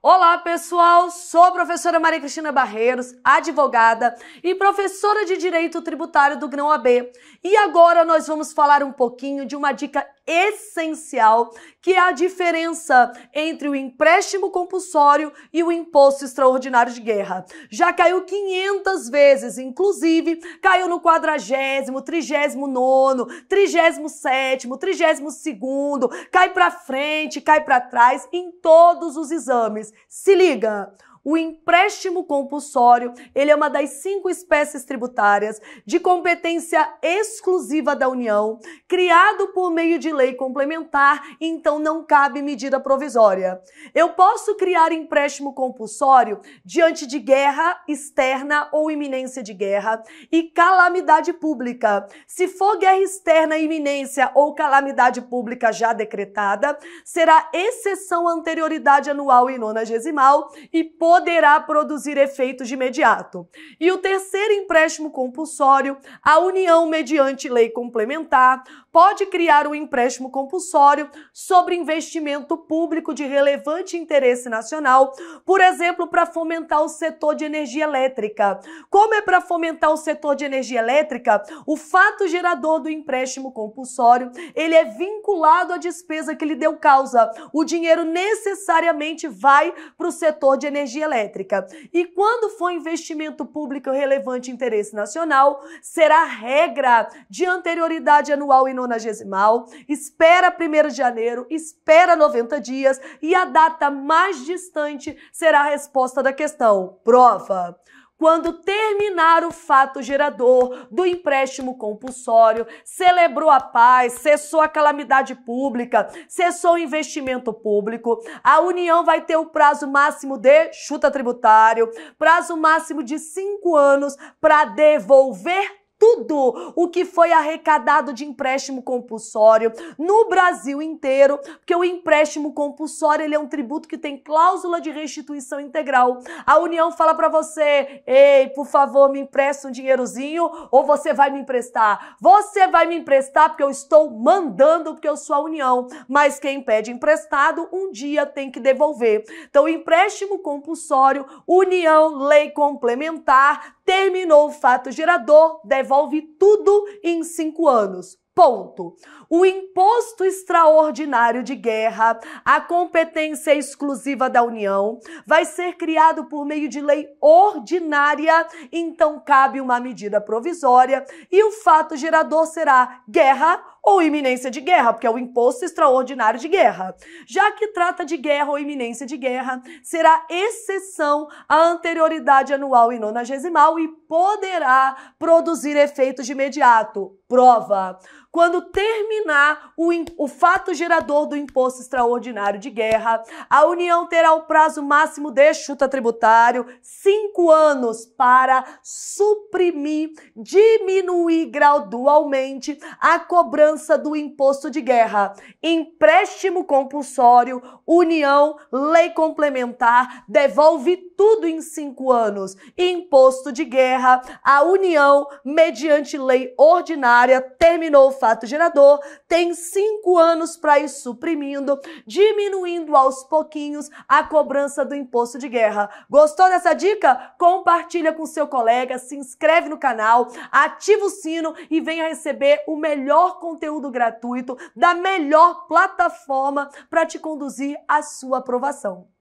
Olá, pessoal! Sou a professora Maria Cristina Barreiros, advogada e professora de Direito Tributário do Grão AB. E agora nós vamos falar um pouquinho de uma dica essencial, que é a diferença entre o empréstimo compulsório e o imposto extraordinário de guerra. Já caiu 500 vezes, inclusive caiu no quadragésimo, trigésimo nono, trigésimo sétimo, trigésimo segundo, cai para frente, cai para trás em todos os exames. Se liga! O empréstimo compulsório, ele é uma das cinco espécies tributárias de competência exclusiva da União, criado por meio de lei complementar, então não cabe medida provisória. Eu posso criar empréstimo compulsório diante de guerra externa ou iminência de guerra e calamidade pública. Se for guerra externa, iminência ou calamidade pública já decretada, será exceção à anterioridade anual e nonagesimal e por poderá produzir efeitos de imediato. E o terceiro empréstimo compulsório, a União, mediante lei complementar, pode criar um empréstimo compulsório sobre investimento público de relevante interesse nacional, por exemplo, para fomentar o setor de energia elétrica. Como é para fomentar o setor de energia elétrica? O fato gerador do empréstimo compulsório, ele é vinculado à despesa que lhe deu causa. O dinheiro necessariamente vai para o setor de energia elétrica. E quando for investimento público relevante interesse nacional, será regra de anterioridade anual e nonagesimal, espera 1 de janeiro, espera 90 dias e a data mais distante será a resposta da questão. Prova quando terminar o fato gerador do empréstimo compulsório, celebrou a paz, cessou a calamidade pública, cessou o investimento público, a União vai ter o prazo máximo de chuta tributário, prazo máximo de cinco anos para devolver tudo o que foi arrecadado de empréstimo compulsório no Brasil inteiro, porque o empréstimo compulsório ele é um tributo que tem cláusula de restituição integral. A União fala para você: "Ei, por favor, me empresta um dinheirozinho ou você vai me emprestar. Você vai me emprestar porque eu estou mandando porque eu sou a União, mas quem pede emprestado um dia tem que devolver". Então, empréstimo compulsório, União, lei complementar, terminou o fato gerador, devolve tudo em cinco anos. Ponto. O imposto extraordinário de guerra, a competência exclusiva da União, vai ser criado por meio de lei ordinária, então cabe uma medida provisória e o fato gerador será guerra ou iminência de guerra, porque é o imposto extraordinário de guerra. Já que trata de guerra ou iminência de guerra, será exceção à anterioridade anual e nonagesimal e poderá produzir efeitos de imediato. Prova quando terminar o, o fato gerador do imposto extraordinário de guerra, a União terá o prazo máximo de chuta tributário, cinco anos, para suprimir, diminuir gradualmente a cobrança do imposto de guerra. Empréstimo compulsório, União, lei complementar, devolve tudo em cinco anos. Imposto de guerra, a União, mediante lei ordinária, terminou o fato fato gerador, tem cinco anos para ir suprimindo, diminuindo aos pouquinhos a cobrança do imposto de guerra. Gostou dessa dica? Compartilha com seu colega, se inscreve no canal, ativa o sino e venha receber o melhor conteúdo gratuito da melhor plataforma para te conduzir à sua aprovação.